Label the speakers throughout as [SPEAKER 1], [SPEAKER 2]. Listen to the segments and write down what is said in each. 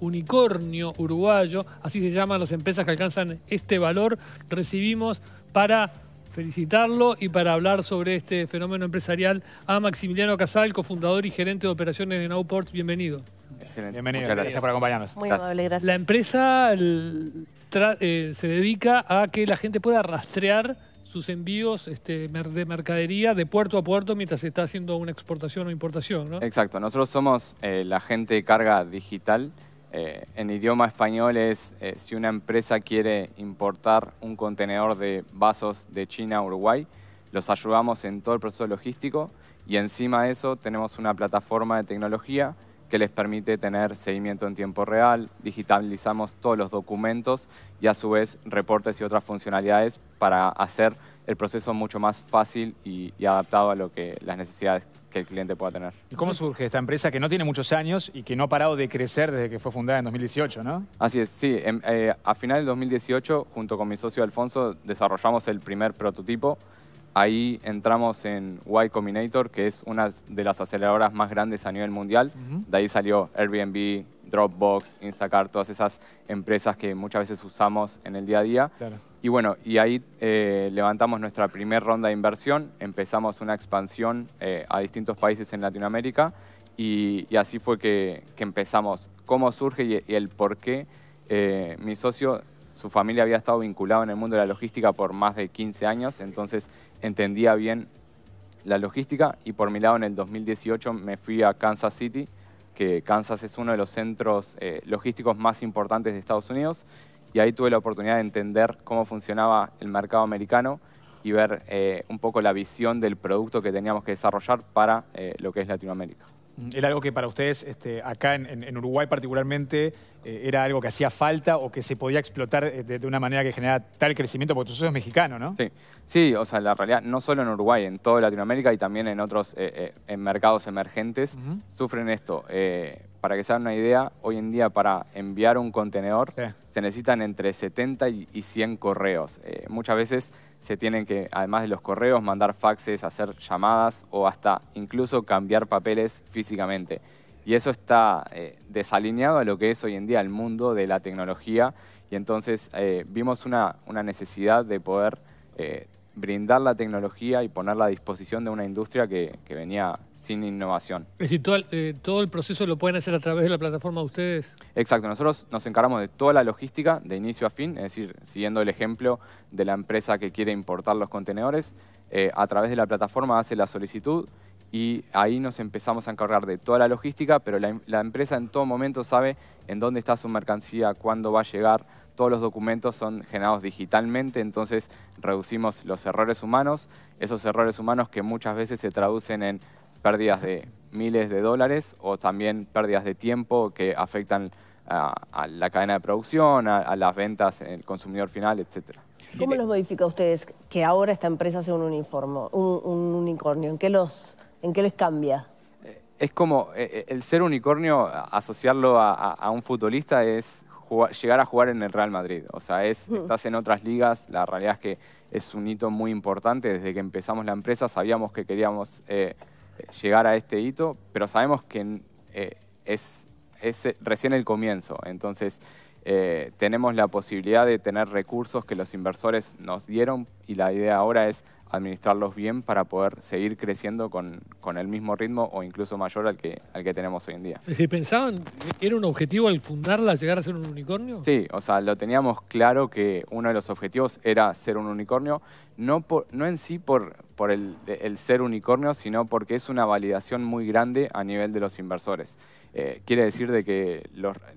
[SPEAKER 1] unicornio uruguayo, así se llaman las empresas que alcanzan este valor, recibimos para felicitarlo y para hablar sobre este fenómeno empresarial a Maximiliano Casal, cofundador y gerente de operaciones en Outports. Bienvenido. Bienvenido, gracias. por acompañarnos. Muy amable, gracias. La empresa eh, se dedica a que la gente pueda rastrear sus envíos este, de mercadería de puerto a puerto mientras se está haciendo una exportación o importación, ¿no?
[SPEAKER 2] Exacto. Nosotros somos eh, la gente de carga digital. Eh, en idioma español es eh, si una empresa quiere importar un contenedor de vasos de China a Uruguay, los ayudamos en todo el proceso logístico y encima de eso tenemos una plataforma de tecnología que les permite tener seguimiento en tiempo real, digitalizamos todos los documentos y a su vez reportes y otras funcionalidades para hacer el proceso mucho más fácil y, adaptado a lo que las necesidades que el cliente pueda tener. ¿Y cómo surge esta empresa que no tiene muchos años y que no ha parado de crecer desde que fue fundada en 2018, no? Así es, sí. Em, eh, a final del 2018, junto con mi socio Alfonso, desarrollamos el primer prototipo Ahí entramos en Y Combinator, que es una de las aceleradoras más grandes a nivel mundial. De ahí salió Airbnb, Dropbox, Instacart, todas esas empresas que muchas veces usamos en el día a día. Y bueno, y ahí eh, levantamos nuestra primera ronda de inversión, empezamos una expansión eh, a distintos países en Latinoamérica y, así fue que, empezamos. ¿Cómo surge y, el por qué? Eh, mi socio su familia había estado vinculada en el mundo de la logística por más de 15 años, entonces entendía bien la logística y por mi lado en el 2018 me fui a Kansas City, que Kansas es uno de los centros eh, logísticos más importantes de Estados Unidos y ahí tuve la oportunidad de entender cómo funcionaba el mercado americano y ver eh, un poco la visión del producto que teníamos que desarrollar para eh, lo que es Latinoamérica. Mm, era algo que para ustedes este, acá en, Uruguay particularmente eh, era algo que hacía falta o que se podía explotar eh, de, una manera que generara tal crecimiento, porque
[SPEAKER 1] tú sos mexicano, ¿no?
[SPEAKER 2] Sí, sí, o sea, la realidad, no solo en Uruguay, en toda Latinoamérica y también en otros eh, en mercados emergentes, sufren esto para que se hagan una idea, hoy en día para enviar un contenedor se necesitan entre 70 y 100 correos. Eh, muchas veces se tienen que, además de los correos, mandar faxes, hacer llamadas o hasta incluso cambiar papeles físicamente. Y eso está eh, desalineado a lo que es hoy en día el mundo de la tecnología. Y entonces eh, vimos una, una, necesidad de poder brindar la tecnología y ponerla a disposición de una industria que, venía sin innovación.
[SPEAKER 1] Es decir, eh, todo el, proceso lo pueden hacer a través de la plataforma de ustedes.
[SPEAKER 2] Exacto, nosotros nos encargamos de toda la logística de inicio a fin, es decir, siguiendo el ejemplo de la empresa que quiere importar los contenedores, eh, a través de la plataforma hace la solicitud, y ahí nos empezamos a encargar de toda la logística, pero em, la, empresa en todo momento sabe en dónde está su mercancía, cuándo va a llegar, todos los documentos son generados digitalmente, entonces reducimos los errores humanos, esos errores humanos que muchas veces se traducen en pérdidas de miles de dólares o también pérdidas de tiempo que afectan a, la cadena de producción, a, las ventas, el consumidor final, etcétera.
[SPEAKER 1] ¿Cómo los modifica ustedes que ahora esta empresa sea un, uniforme, un, un unicornio? ¿En qué los ¿En qué les cambia?
[SPEAKER 2] Es como eh, eh, el ser unicornio, asociarlo a, un futbolista es llegar a jugar en el Real Madrid. O sea, estás en otras ligas, la realidad es que es un hito muy importante. Desde que empezamos la empresa sabíamos que queríamos eh, llegar a este hito, pero sabemos que es, recién el comienzo. Entonces, tenemos la posibilidad de tener recursos que los inversores nos dieron y la idea ahora es administrarlos bien para poder seguir creciendo con, con, el mismo ritmo o incluso mayor al que, al que tenemos hoy en día.
[SPEAKER 1] ¿Se pensaban que era un objetivo al fundarla llegar a ser un unicornio?
[SPEAKER 2] Sí, o sea, lo teníamos claro que uno de los objetivos era ser un unicornio, no, no en sí por, por el, ser unicornio, sino porque es una validación muy grande a nivel de los inversores. Eh, quiere decir de que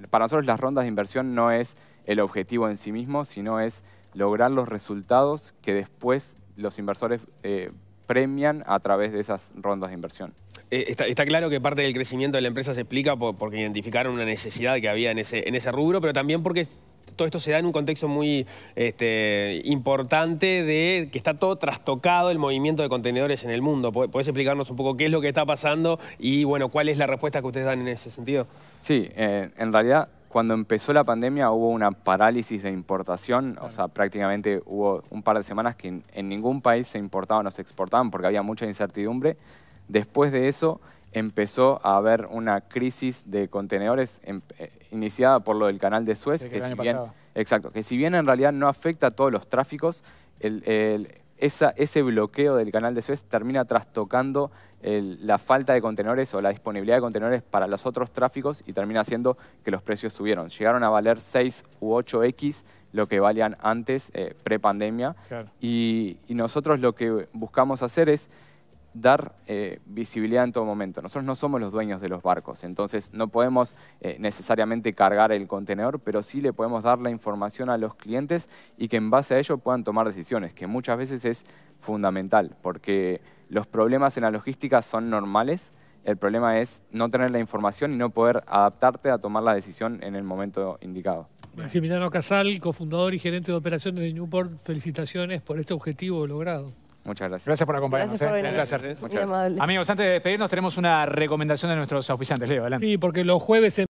[SPEAKER 2] para nosotros las rondas de inversión no es el objetivo en sí mismo, sino es lograr los resultados que después los inversores eh, premian a través de esas rondas de
[SPEAKER 1] inversión. Eh, está, claro que parte del crecimiento de la empresa se explica porque identificaron una necesidad que había en ese, rubro, pero también porque todo esto se da en un contexto muy este, importante de que está todo trastocado el movimiento de contenedores en el mundo. ¿Podés explicarnos un poco qué es lo que está pasando y bueno, cuál es la respuesta que ustedes dan en ese sentido? Sí, eh, en realidad
[SPEAKER 2] cuando empezó la pandemia hubo una parálisis de importación, o sea, prácticamente hubo un par de semanas que en ningún país se importaban o se exportaban porque había mucha incertidumbre. Después de eso empezó a haber una crisis de contenedores em, eh, iniciada por lo del canal de Suez, que si, bien, exacto, que si bien en realidad no afecta a todos los tráficos, el ese bloqueo del canal de Suez termina trastocando la falta de contenedores o la disponibilidad de contenedores para los otros tráficos y termina haciendo que los precios subieron. Llegaron a valer 6 u 8x lo que valían antes, eh, pre-pandemia. y nosotros lo que buscamos hacer es dar eh, visibilidad en todo momento. Nosotros no somos los dueños de los barcos, entonces no podemos eh, necesariamente cargar el contenedor, pero sí le podemos dar la información a los clientes y que en base a ello puedan tomar decisiones, que muchas veces es fundamental, porque los problemas en la logística son normales, el problema es no tener la información y no poder adaptarte a tomar la decisión en el momento indicado.
[SPEAKER 1] Maximiliano Casal, cofundador y gerente de operaciones de Newport, felicitaciones por este objetivo logrado.
[SPEAKER 2] Muchas gracias. Gracias por acompañarnos. Gracias ¿eh? Muchas gracias. Amigos, antes de despedirnos tenemos una recomendación de nuestros auspiciantes. Leo, adelante.
[SPEAKER 1] Sí, porque los jueves...